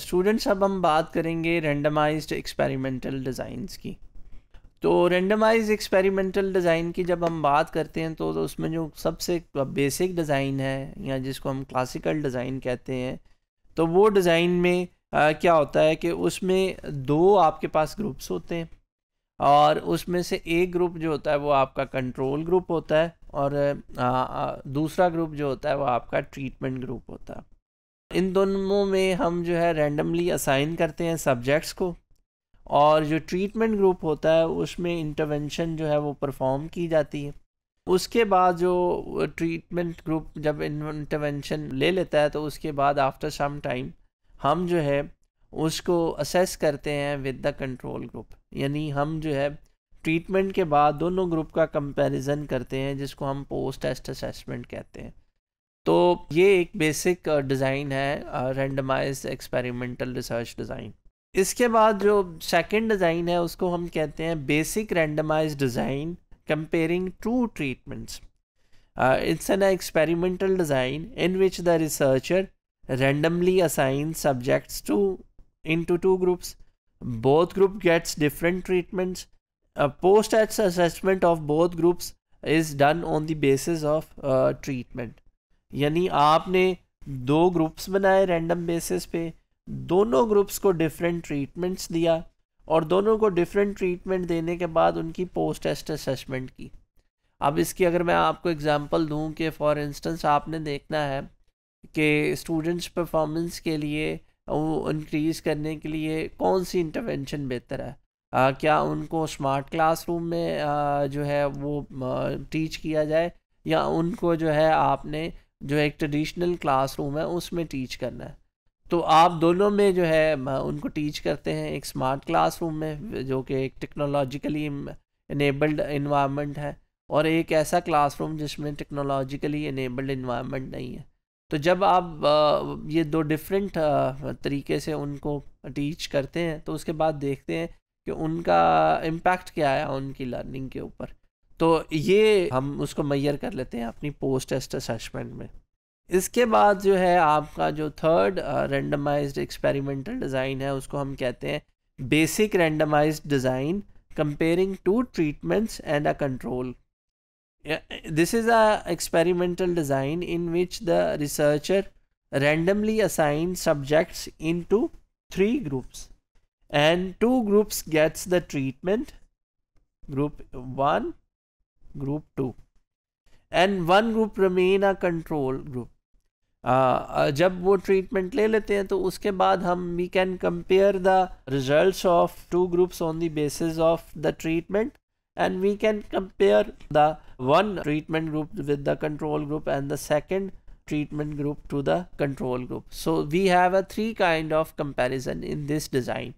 students uh, अब हम बात करेंगे रेंडमाइज्ड एक्सपेरिमेंटल डिज़ाइंस की तो रेंडमाइज एक्सपेरिमेंटल डिज़ाइन की जब हम बात करते हैं तो, तो उसमें जो सबसे बेसिक डिज़ाइन है या जिसको हम क्लासिकल डिज़ाइन कहते हैं तो वो डिज़ाइन में आ, क्या होता है कि उसमें दो आपके पास ग्रुप्स होते हैं और उसमें से एक ग्रुप जो होता है वो आपका कंट्रोल ग्रुप होता है और आ, आ, दूसरा ग्रुप जो होता है वो आपका ट्रीटमेंट ग्रुप होता है इन दोनों में हम जो है रैंडमली असाइन करते हैं सब्जेक्ट्स को और जो ट्रीटमेंट ग्रुप होता है उसमें इंटरवेंशन जो है वो परफॉर्म की जाती है उसके बाद जो ट्रीटमेंट ग्रुप जब इंटरवेंशन ले लेता है तो उसके बाद आफ्टर सम टाइम हम जो है उसको असेस करते हैं विद द कंट्रोल ग्रुप यानी हम जो है ट्रीटमेंट के बाद दोनों ग्रुप का कंपैरिजन करते हैं जिसको हम पोस्ट टेस्ट असेसमेंट कहते हैं तो ये एक बेसिक डिज़ाइन uh, है रेंडमाइज एक्सपेरिमेंटल रिसर्च डिज़ाइन इसके बाद जो सेकंड डिज़ाइन है उसको हम कहते हैं basic randomize design comparing two treatments it's an experimental design in which the researcher randomly assign subjects to into two groups both group gets different treatments post assessment of both groups is done on the basis of treatment यानी आपने दो groups बनाए random basis पे दोनों groups को different treatments दिया और दोनों को डिफरेंट ट्रीटमेंट देने के बाद उनकी पोस्ट टेस्ट असेसमेंट की अब इसकी अगर मैं आपको एग्जांपल दूं कि फॉर इंस्टेंस आपने देखना है कि स्टूडेंट्स परफॉर्मेंस के लिए इंक्रीज़ करने के लिए कौन सी इंटरवेंशन बेहतर है आ, क्या उनको स्मार्ट क्लासरूम में आ, जो है वो आ, टीच किया जाए या उनको जो है आपने जो एक ट्रेडिशनल क्लासरूम है उसमें टीच करना है तो आप दोनों में जो है उनको टीच करते हैं एक स्मार्ट क्लासरूम में जो कि एक टेक्नोलॉजिकली इनेबल्ड इन्वायरमेंट है और एक ऐसा क्लासरूम जिसमें टेक्नोलॉजिकली इनेबल्ड इन्वायरमेंट नहीं है तो जब आप ये दो डिफरेंट तरीके से उनको टीच करते हैं तो उसके बाद देखते हैं कि उनका इम्पैक्ट क्या आया उनकी लर्निंग के ऊपर तो ये हम उसको मैयर कर लेते हैं अपनी पोस्ट टेस्ट असेसमेंट में इसके बाद जो है आपका जो थर्ड रेंडमाइज्ड एक्सपेरिमेंटल डिज़ाइन है उसको हम कहते हैं basic randomize design comparing two treatments and a control this is a experimental design in which the researcher randomly assign subjects into three groups and two groups gets the treatment group one group 2 and one group remain a control group जब वो treatment ले लेते हैं तो उसके बाद हम we can compare the results of two groups on the basis of the treatment and we can compare the one treatment group with the control group and the second treatment group to the control group so we have a three kind of comparison in this design